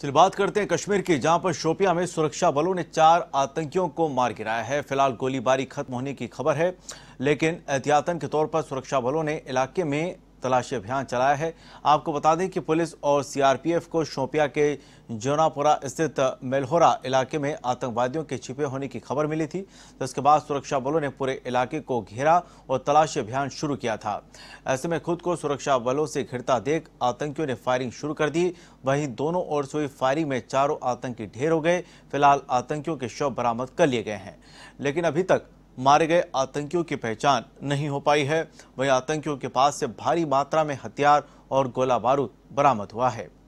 चलिए बात करते हैं कश्मीर की जहां पर शोपिया में सुरक्षा बलों ने चार आतंकियों को मार गिराया है फिलहाल गोलीबारी खत्म होने की खबर है लेकिन एहतियातन के तौर पर सुरक्षा बलों ने इलाके में तलाशी अभियान चलाया है आपको बता दें कि पुलिस और सीआरपीएफ को शोपिया के जोनापुरा स्थित मेलहोरा इलाके में आतंकवादियों के छिपे होने की खबर मिली थी तो इसके बाद सुरक्षा बलों ने पूरे इलाके को घेरा और तलाशी अभियान शुरू किया था ऐसे में खुद को सुरक्षा बलों से घिरता देख आतंकियों ने फायरिंग शुरू कर दी वहीं दोनों ओर से हुई फायरिंग में चारों आतंकी ढेर हो गए फिलहाल आतंकियों के शव बरामद कर लिए गए हैं लेकिन अभी तक मारे गए आतंकियों की पहचान नहीं हो पाई है वहीं आतंकियों के पास से भारी मात्रा में हथियार और गोला बारूद बरामद हुआ है